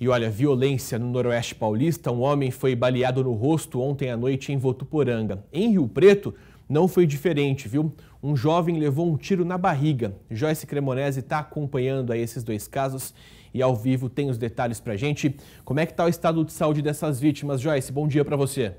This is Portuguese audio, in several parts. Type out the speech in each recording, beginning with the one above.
E olha, violência no Noroeste Paulista. Um homem foi baleado no rosto ontem à noite em Votuporanga. Em Rio Preto, não foi diferente, viu? Um jovem levou um tiro na barriga. Joyce Cremonese está acompanhando aí esses dois casos e ao vivo tem os detalhes para gente. Como é que está o estado de saúde dessas vítimas, Joyce? Bom dia para você.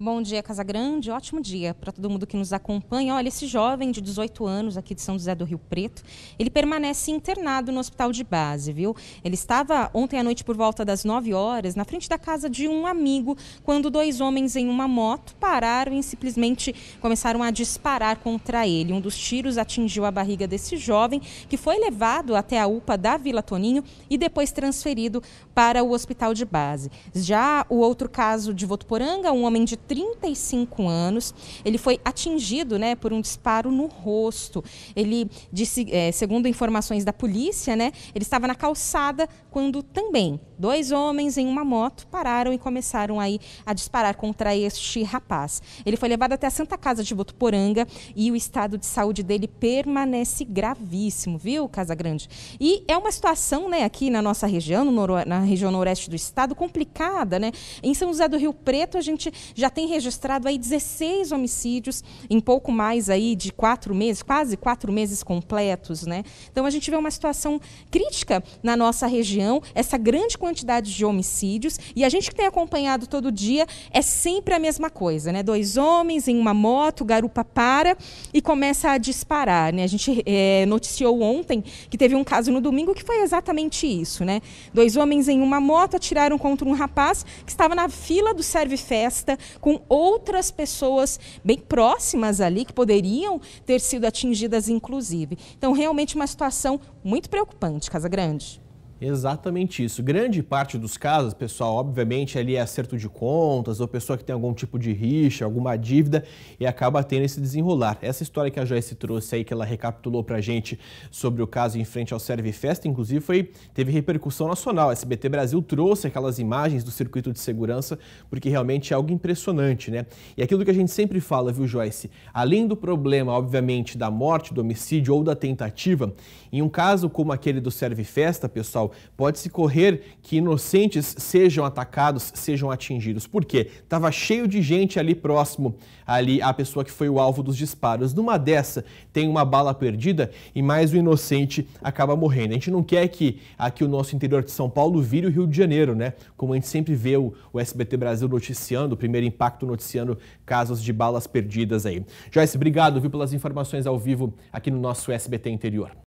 Bom dia, casa grande, Ótimo dia para todo mundo que nos acompanha. Olha, esse jovem de 18 anos aqui de São José do Rio Preto, ele permanece internado no hospital de base, viu? Ele estava ontem à noite por volta das 9 horas na frente da casa de um amigo, quando dois homens em uma moto pararam e simplesmente começaram a disparar contra ele. Um dos tiros atingiu a barriga desse jovem, que foi levado até a UPA da Vila Toninho e depois transferido para o hospital de base. Já o outro caso de Votuporanga, um homem de 35 anos. Ele foi atingido né, por um disparo no rosto. Ele disse, é, segundo informações da polícia, né, ele estava na calçada quando também dois homens em uma moto pararam e começaram aí a disparar contra este rapaz. Ele foi levado até a Santa Casa de Botuporanga e o estado de saúde dele permanece gravíssimo, viu, Casa Grande? E é uma situação, né, aqui na nossa região, no na região noroeste do estado, complicada, né? Em São José do Rio Preto, a gente já tem registrado aí 16 homicídios em pouco mais aí de quatro meses, quase quatro meses completos, né? Então a gente vê uma situação crítica na nossa região, essa grande quantidade de homicídios e a gente que tem acompanhado todo dia é sempre a mesma coisa, né? Dois homens em uma moto, garupa para e começa a disparar, né? A gente é, noticiou ontem que teve um caso no domingo que foi exatamente isso, né? Dois homens em uma moto atiraram contra um rapaz que estava na fila do serve festa com outras pessoas bem próximas ali, que poderiam ter sido atingidas, inclusive. Então, realmente, uma situação muito preocupante, Casa Grande. Exatamente isso. Grande parte dos casos, pessoal, obviamente ali é acerto de contas ou pessoa que tem algum tipo de rixa, alguma dívida e acaba tendo esse desenrolar. Essa história que a Joyce trouxe aí, que ela recapitulou pra gente sobre o caso em frente ao Serve Festa, inclusive foi, teve repercussão nacional. A SBT Brasil trouxe aquelas imagens do circuito de segurança porque realmente é algo impressionante, né? E é aquilo que a gente sempre fala, viu, Joyce? Além do problema, obviamente, da morte, do homicídio ou da tentativa, em um caso como aquele do Serve Festa, pessoal, pessoal, pode-se correr que inocentes sejam atacados, sejam atingidos. Por quê? Estava cheio de gente ali próximo, ali a pessoa que foi o alvo dos disparos. Numa dessa, tem uma bala perdida e mais o um inocente acaba morrendo. A gente não quer que aqui o nosso interior de São Paulo vire o Rio de Janeiro, né? Como a gente sempre vê o, o SBT Brasil noticiando, o primeiro impacto noticiando casos de balas perdidas aí. Joyce, obrigado viu, pelas informações ao vivo aqui no nosso SBT Interior.